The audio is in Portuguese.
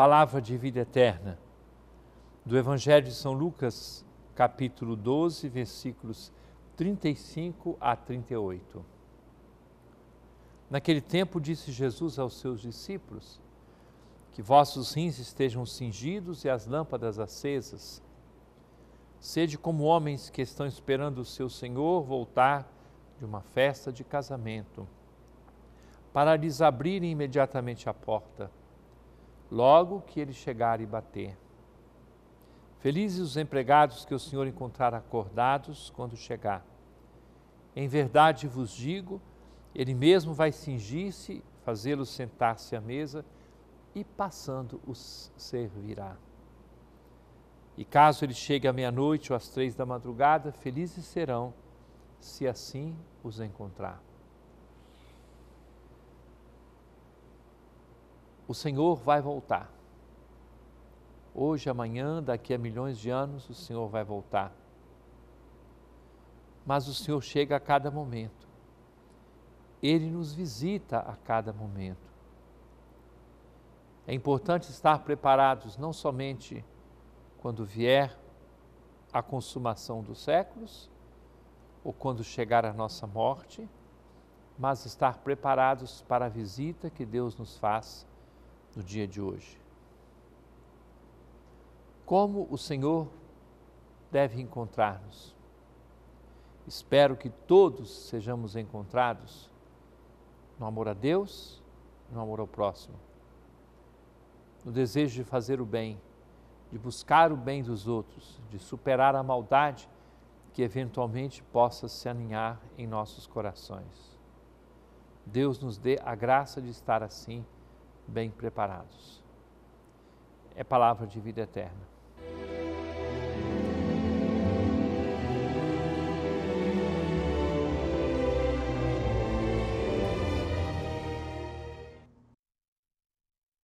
palavra de vida eterna, do Evangelho de São Lucas, capítulo 12, versículos 35 a 38. Naquele tempo disse Jesus aos seus discípulos: Que vossos rins estejam cingidos e as lâmpadas acesas. Sede como homens que estão esperando o seu Senhor voltar de uma festa de casamento, para lhes abrirem imediatamente a porta logo que ele chegar e bater. Felizes os empregados que o Senhor encontrar acordados quando chegar. Em verdade vos digo, ele mesmo vai cingir-se, fazê-los sentar-se à mesa e passando os servirá. E caso ele chegue à meia-noite ou às três da madrugada, felizes serão se assim os encontrar. o Senhor vai voltar. Hoje, amanhã, daqui a milhões de anos, o Senhor vai voltar. Mas o Senhor chega a cada momento. Ele nos visita a cada momento. É importante estar preparados não somente quando vier a consumação dos séculos, ou quando chegar a nossa morte, mas estar preparados para a visita que Deus nos faz no dia de hoje. Como o Senhor deve encontrar-nos. Espero que todos sejamos encontrados no amor a Deus, no amor ao próximo, no desejo de fazer o bem, de buscar o bem dos outros, de superar a maldade que eventualmente possa se aninhar em nossos corações. Deus nos dê a graça de estar assim bem preparados. É palavra de vida eterna.